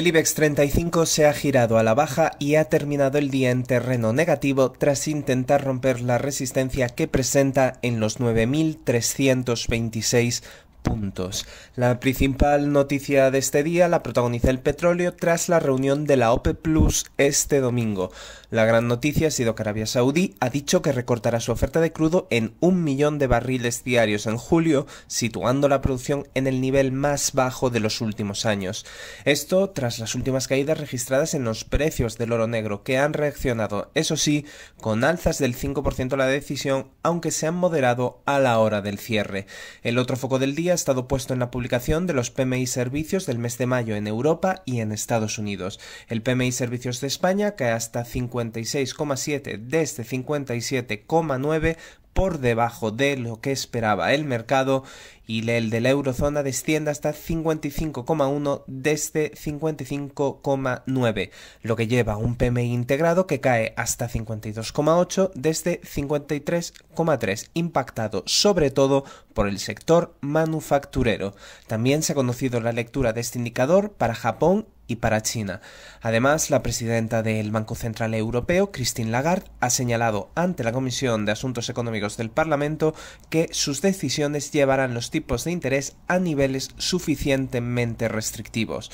El IBEX 35 se ha girado a la baja y ha terminado el día en terreno negativo tras intentar romper la resistencia que presenta en los 9.326 puntos. La principal noticia de este día la protagoniza el petróleo tras la reunión de la OPE Plus este domingo. La gran noticia ha sido que Arabia Saudí ha dicho que recortará su oferta de crudo en un millón de barriles diarios en julio, situando la producción en el nivel más bajo de los últimos años. Esto tras las últimas caídas registradas en los precios del oro negro, que han reaccionado, eso sí, con alzas del 5% la decisión, aunque se han moderado a la hora del cierre. El otro foco del día ha estado puesto en la publicación de los PMI servicios del mes de mayo en Europa y en Estados Unidos. El PMI servicios de España cae hasta 56,7 desde 57,9 por debajo de lo que esperaba el mercado y el de la eurozona desciende hasta 55,1 desde 55,9, lo que lleva a un PMI integrado que cae hasta 52,8 desde 53,3, impactado sobre todo por el sector manufacturero. También se ha conocido la lectura de este indicador para Japón y para China. Además, la presidenta del Banco Central Europeo, Christine Lagarde, ha señalado ante la Comisión de Asuntos Económicos del Parlamento que sus decisiones llevarán los de interés a niveles suficientemente restrictivos.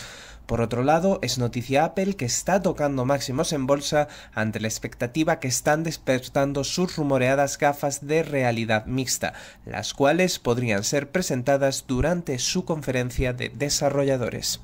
Por otro lado, es noticia Apple que está tocando máximos en bolsa ante la expectativa que están despertando sus rumoreadas gafas de realidad mixta, las cuales podrían ser presentadas durante su conferencia de desarrolladores.